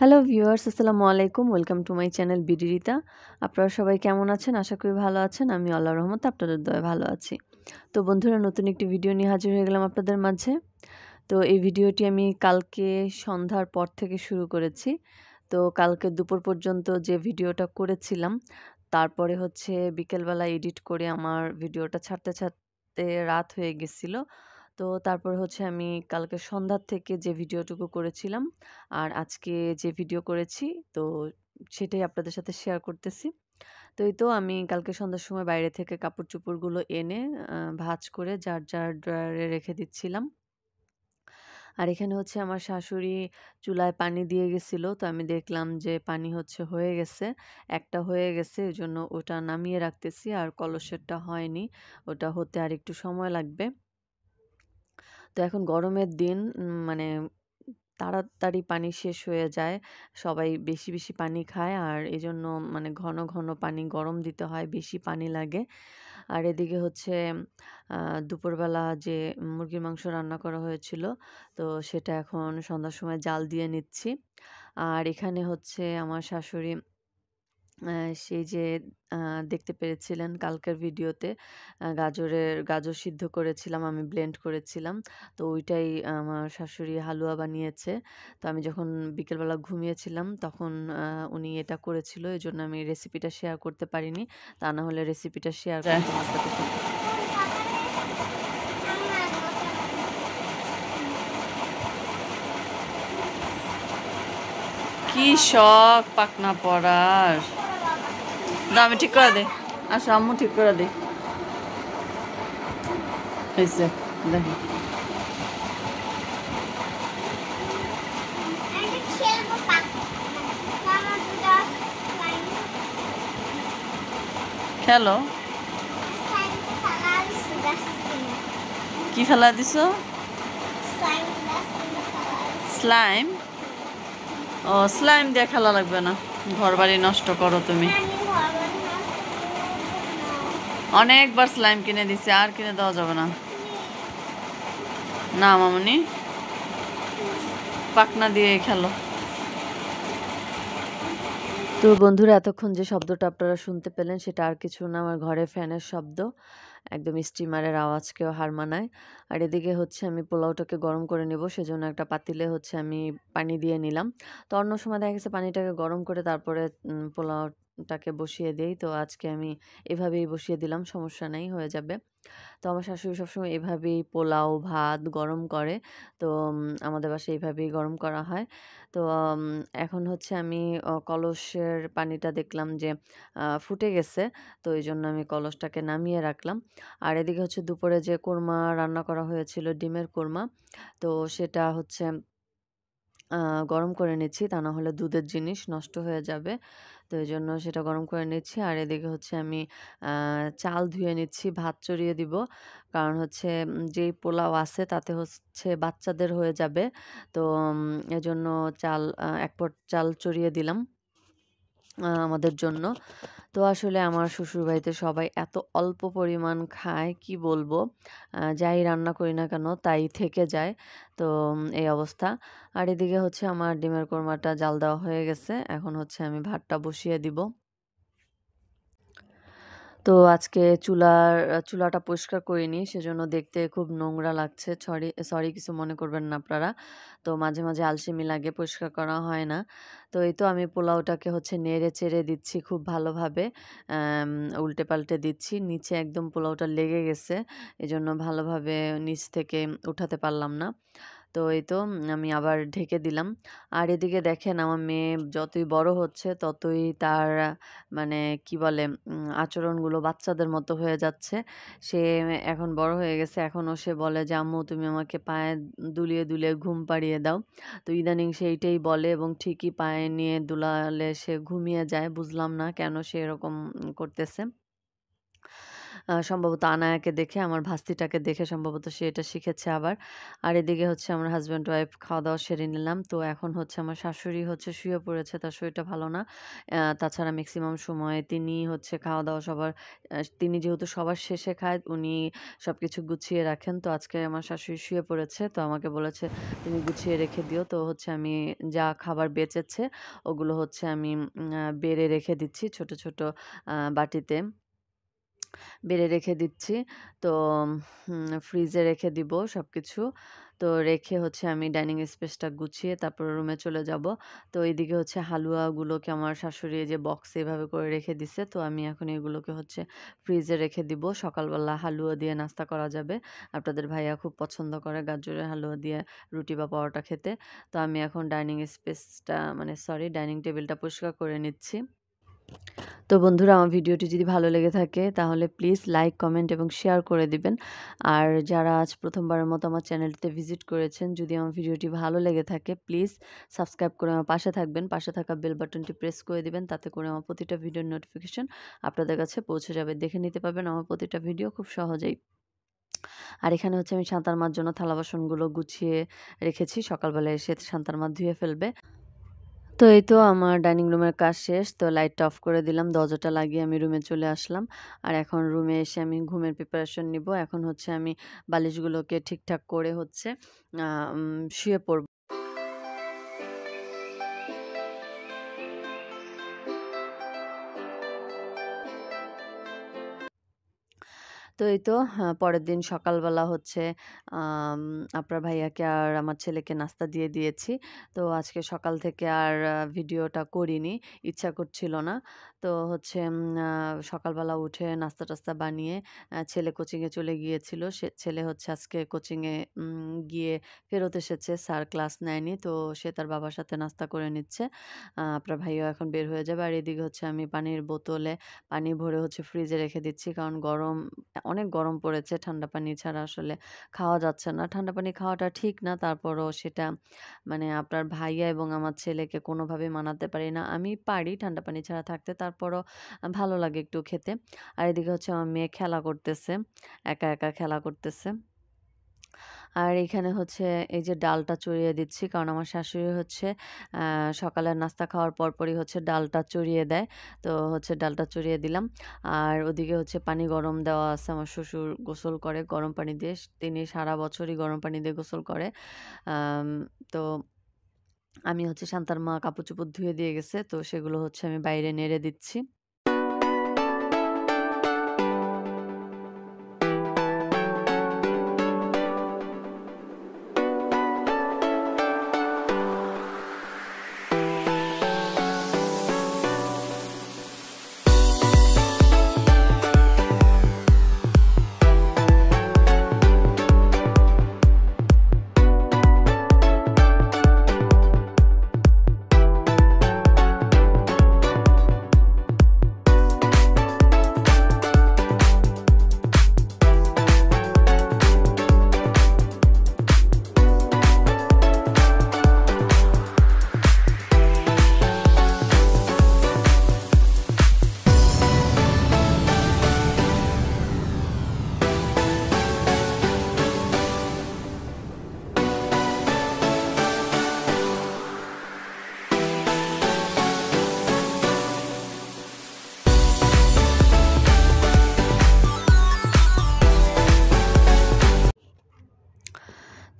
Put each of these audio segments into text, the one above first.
hello viewers আসসালামু আলাইকুম welcome to my channel বিডিরিতা আপনারা সবাই কেমন আছেন আশা করি ভালো আছেন আমি আল্লাহ রহমত আপনাদের দয়ে ভালো আছি তো বন্ধুরা নতুন একটি ভিডিও নিয়ে হাজির হয়ে গেলাম আপনাদের মাঝে তো এই ভিডিওটি আমি কালকে সন্ধ্যার পর থেকে শুরু করেছি তো কালকে দুপুর পর্যন্ত যে ভিডিওটা করেছিলাম তারপরে হচ্ছে বিকেলবেলা এডিট করে আমার ভিডিওটা ছাড়তে ছাড়তে রাত হয়ে গেছিলো তো তারপর হচ্ছে আমি কালকে সন্ধ্যার থেকে যে ভিডিওটুকু করেছিলাম আর আজকে যে ভিডিও করেছি তো সেটাই আপনাদের সাথে শেয়ার করতেছি তো এই তো আমি কালকে সন্ধ্যার সময় বাইরে থেকে কাপড় চোপড়গুলো এনে ভাজ করে যার যার ড্রয়ারে রেখে দিচ্ছিলাম আর এখানে হচ্ছে আমার শাশুড়ি চুলায় পানি দিয়ে গেছিল তো আমি দেখলাম যে পানি হচ্ছে হয়ে গেছে একটা হয়ে গেছে ওই জন্য ওটা নামিয়ে রাখতেছি আর কলসেরটা হয়নি ওটা হতে আর একটু সময় লাগবে তো এখন গরমের দিন মানে তাড়াতাড়ি পানি শেষ হয়ে যায় সবাই বেশি বেশি পানি খায় আর এই জন্য মানে ঘন ঘন পানি গরম দিতে হয় বেশি পানি লাগে আর এদিকে হচ্ছে দুপুরবেলা যে মুরগির মাংস রান্না করা হয়েছিল তো সেটা এখন সন্ধ্যার সময় জাল দিয়ে নিচ্ছি আর এখানে হচ্ছে আমার শাশুড়ি সেই যে দেখতে পেরেছিলেন কালকের ভিডিওতে গাজরের গাজর সিদ্ধ করেছিলাম আমি ব্লেন্ড করেছিলাম তো ওইটাই আমার শাশুড়ি হালুয়া বানিয়েছে তো আমি যখন বিকেলবেলা ঘুমিয়েছিলাম তখন উনি এটা করেছিল এই জন্য আমি রেসিপিটা শেয়ার করতে পারিনি তা না হলে রেসিপিটা শেয়ার করতে কি শখ পাকনা পড়ার না ঠিক করে দে আসো আম্মু ঠিক করে দে হয়েছে খেলো কি খেলা দিছ স্লাইম ও স্লাইম দিয়ে খেলা লাগবে না ঘর বাড়ি নষ্ট করো তুমি অনেকবার স্লাইম কিনে দিছে আর কিনে দেওয়া যাবে না না মামনি পাকনা দিয়ে খেলো তো বন্ধুরা এতক্ষণ যে শব্দটা আপনারা শুনতে পেলেন সেটা আর কিছু না আমার ঘরে ফ্যানের শব্দ একদম স্টিমারের আওয়াজকেও হার মানায় আর এদিকে হচ্ছে আমি পোলাওটাকে গরম করে নেব সেজন্য একটা পাতিলে হচ্ছে আমি পানি দিয়ে নিলাম তো অন্য সময় দেখা গেছে পানিটাকে গরম করে তারপরে পোলাও টাকে বসিয়ে দিই তো আজকে আমি এভাবেই বসিয়ে দিলাম সমস্যা নেই হয়ে যাবে তো আমার শাশুড়ি সবসময় এভাবেই পোলাও ভাত গরম করে তো আমাদের বাসায় এইভাবেই গরম করা হয় তো এখন হচ্ছে আমি কলসের পানিটা দেখলাম যে ফুটে গেছে তো এই জন্য আমি কলসটাকে নামিয়ে রাখলাম আর এদিকে হচ্ছে দুপুরে যে কোরমা রান্না করা হয়েছিল ডিমের কোরমা তো সেটা হচ্ছে গরম করে নিচ্ছি তা না হলে দুধের জিনিস নষ্ট হয়ে যাবে তো এই জন্য সেটা গরম করে নিচ্ছি আর এদিকে হচ্ছে আমি চাল ধুয়ে নিচ্ছি ভাত চড়িয়ে দিব কারণ হচ্ছে যেই পোলাও আছে তাতে হচ্ছে বাচ্চাদের হয়ে যাবে তো এজন্য চাল এক পট চাল চড়িয়ে দিলাম আমাদের জন্য তো আসলে আমার শ্বশুরবাড়িতে সবাই এত অল্প পরিমাণ খায় কি বলবো যাই রান্না করি না কেন তাই থেকে যায় তো এই অবস্থা আর এদিকে হচ্ছে আমার ডিমের কোরমাটা জাল দেওয়া হয়ে গেছে এখন হচ্ছে আমি ভাতটা বসিয়ে দিব তো আজকে চুলার চুলাটা পরিষ্কার করিনি সেজন্য দেখতে খুব নোংরা লাগছে সরি সরি কিছু মনে করবেন না আপনারা তো মাঝে মাঝে আলসেমি লাগে পরিষ্কার করা হয় না তো এই তো আমি পোলাওটাকে হচ্ছে নেড়ে চেড়ে দিচ্ছি খুব ভালোভাবে উল্টে পাল্টে দিচ্ছি নিচে একদম পোলাওটা লেগে গেছে এজন্য ভালোভাবে নিচ থেকে উঠাতে পারলাম না তো এই তো আমি আবার ঢেকে দিলাম আর এদিকে দেখেন আমার মেয়ে যতই বড় হচ্ছে ততই তার মানে কি বলে আচরণগুলো বাচ্চাদের মতো হয়ে যাচ্ছে সে এখন বড় হয়ে গেছে এখনও সে বলে যে আম্মু তুমি আমাকে পায়ে দুলিয়ে দুলিয়ে ঘুম পাড়িয়ে দাও তো ইদানিং সে এইটাই বলে এবং ঠিকই পায়ে নিয়ে দুলালে সে ঘুমিয়ে যায় বুঝলাম না কেন সে এরকম করতেছে সম্ভবত আনায়াকে দেখে আমার ভাস্তিটাকে দেখে সম্ভবত সে এটা শিখেছে আবার আর এদিকে হচ্ছে আমার হাজব্যান্ড ওয়াইফ খাওয়া দাওয়া সেরে নিলাম তো এখন হচ্ছে আমার শাশুড়ি হচ্ছে শুয়ে পড়েছে তার শরীরটা ভালো না তাছাড়া ম্যাক্সিমাম সময়ে তিনি হচ্ছে খাওয়া দাওয়া সবার তিনি যেহেতু সবার শেষে খায় উনি সব কিছু গুছিয়ে রাখেন তো আজকে আমার শাশুড়ি শুয়ে পড়েছে তো আমাকে বলেছে তুমি গুছিয়ে রেখে দিও তো হচ্ছে আমি যা খাবার বেঁচেছে ওগুলো হচ্ছে আমি বেড়ে রেখে দিচ্ছি ছোট ছোট বাটিতে বেড়ে রেখে দিচ্ছি তো ফ্রিজে রেখে দিব সব কিছু তো রেখে হচ্ছে আমি ডাইনিং স্পেসটা গুছিয়ে তারপর রুমে চলে যাব তো এইদিকে হচ্ছে হালুয়াগুলোকে আমার শাশুড়ি যে বক্সে এভাবে করে রেখে দিছে তো আমি এখন এগুলোকে হচ্ছে ফ্রিজে রেখে দিব সকালবেলা হালুয়া দিয়ে নাস্তা করা যাবে আপনাদের ভাইয়া খুব পছন্দ করে গাজরের হালুয়া দিয়ে রুটি বা পরোটা খেতে তো আমি এখন ডাইনিং স্পেসটা মানে সরি ডাইনিং টেবিলটা পরিষ্কার করে নিচ্ছি তো বন্ধুরা আমার ভিডিওটি যদি ভালো লেগে থাকে তাহলে প্লিজ লাইক কমেন্ট এবং শেয়ার করে দিবেন আর যারা আজ প্রথমবারের মতো আমার চ্যানেলটিতে ভিজিট করেছেন যদি আমার ভিডিওটি ভালো লেগে থাকে প্লিজ সাবস্ক্রাইব করে আমার পাশে থাকবেন পাশে থাকা বেল বাটনটি প্রেস করে দিবেন তাতে করে আমার প্রতিটা ভিডিওর নোটিফিকেশন আপনাদের কাছে পৌঁছে যাবে দেখে নিতে পারবেন আমার প্রতিটা ভিডিও খুব সহজেই আর এখানে হচ্ছে আমি সাঁতার মার জন্য থালা বাসনগুলো গুছিয়ে রেখেছি সকালবেলায় এসে সাঁতার মার ধুয়ে ফেলবে তো এই তো আমার ডাইনিং রুমের কাজ শেষ তো লাইটটা অফ করে দিলাম দরজাটা লাগিয়ে আমি রুমে চলে আসলাম আর এখন রুমে এসে আমি ঘুমের প্রিপারেশন নিব এখন হচ্ছে আমি বালিশগুলোকে ঠিকঠাক করে হচ্ছে শুয়ে পড়ব তো এই হ্যাঁ, তো হ্যাঁ, পরের দিন সকালবেলা হচ্ছে আপনার ভাইয়াকে আর আমার ছেলেকে নাস্তা দিয়ে দিয়েছি তো আজকে সকাল থেকে আর ভিডিওটা করিনি ইচ্ছা করছিল না তো হচ্ছে সকালবেলা উঠে নাস্তা টাস্তা বানিয়ে ছেলে কোচিংয়ে চলে গিয়েছিল সে ছেলে হচ্ছে আজকে কোচিংয়ে গিয়ে ফেরত এসেছে স্যার ক্লাস নেয়নি তো সে তার বাবার সাথে নাস্তা করে নিচ্ছে আপনার ভাইও এখন বের হয়ে যাবে আর এদিকে হচ্ছে আমি পানির বোতলে পানি ভরে হচ্ছে ফ্রিজে রেখে দিচ্ছি কারণ গরম অনেক গরম পড়েছে ঠান্ডা পানি ছাড়া আসলে খাওয়া যাচ্ছে না ঠান্ডা পানি খাওয়াটা ঠিক না তারপরও সেটা মানে আপনার ভাইয়া এবং আমার ছেলেকে কোনোভাবে মানাতে পারি না আমি পারি ঠান্ডা পানি ছাড়া থাকতে তারপরও ভালো লাগে একটু খেতে আর এদিকে হচ্ছে আমার মেয়ে খেলা করতেছে একা একা খেলা করতেছে আর এখানে হচ্ছে এই যে ডালটা চড়িয়ে দিচ্ছি কারণ আমার শাশুড়ি হচ্ছে সকালের নাস্তা খাওয়ার পরপরই হচ্ছে ডালটা চড়িয়ে দেয় তো হচ্ছে ডালটা চড়িয়ে দিলাম আর ওদিকে হচ্ছে পানি গরম দেওয়া আছে আমার শ্বশুর গোসল করে গরম পানি দিয়ে তিনি সারা বছরই গরম পানি দিয়ে গোসল করে তো আমি হচ্ছে শান্তার মা কাপড় চোপড় ধুয়ে দিয়ে গেছে তো সেগুলো হচ্ছে আমি বাইরে নেড়ে দিচ্ছি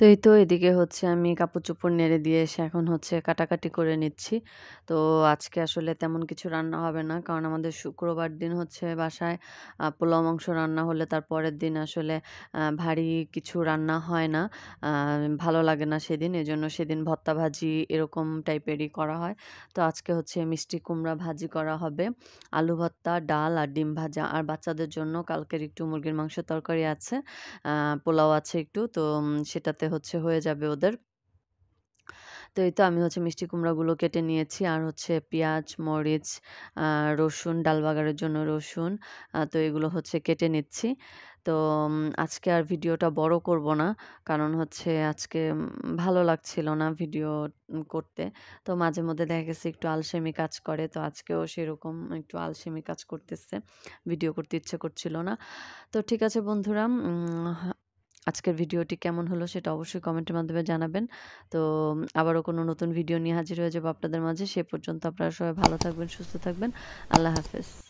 তো এই তো এদিকে হচ্ছে আমি কাপড় চোপড় নেড়ে দিয়ে এসে এখন হচ্ছে কাটাকাটি করে নিচ্ছি তো আজকে আসলে তেমন কিছু রান্না হবে না কারণ আমাদের শুক্রবার দিন হচ্ছে বাসায় পোলাও মাংস রান্না হলে তার পরের দিন আসলে ভারী কিছু রান্না হয় না ভালো লাগে না সেদিন এজন্য সেদিন ভত্তা ভাজি এরকম টাইপেরই করা হয় তো আজকে হচ্ছে মিষ্টি কুমড়া ভাজি করা হবে আলু ভর্তা ডাল আর ডিম ভাজা আর বাচ্চাদের জন্য কালকের একটু মুরগির মাংস তরকারি আছে পোলাও আছে একটু তো সেটাতে হচ্ছে হয়ে যাবে ওদের তো এই তো আমি হচ্ছে মিষ্টি কুমড়াগুলো কেটে নিয়েছি আর হচ্ছে পেঁয়াজ মরিচ রসুন ডাল বাগারের জন্য রসুন তো এগুলো হচ্ছে কেটে নিচ্ছি তো আজকে আর ভিডিওটা বড় করব না কারণ হচ্ছে আজকে ভালো লাগছিল না ভিডিও করতে তো মাঝে মধ্যে দেখা গেছে একটু আলসেমি কাজ করে তো আজকেও সেরকম একটু আলসেমি কাজ করতেছে ভিডিও করতে ইচ্ছে করছিল না তো ঠিক আছে বন্ধুরা আজকের ভিডিওটি কেমন হলো সেটা অবশ্যই কমেন্টের মাধ্যমে জানাবেন তো আবারও কোনো নতুন ভিডিও নিয়ে হাজির হয়ে যাবো আপনাদের মাঝে সে পর্যন্ত আপনারা সবাই ভালো থাকবেন সুস্থ থাকবেন আল্লাহ হাফেজ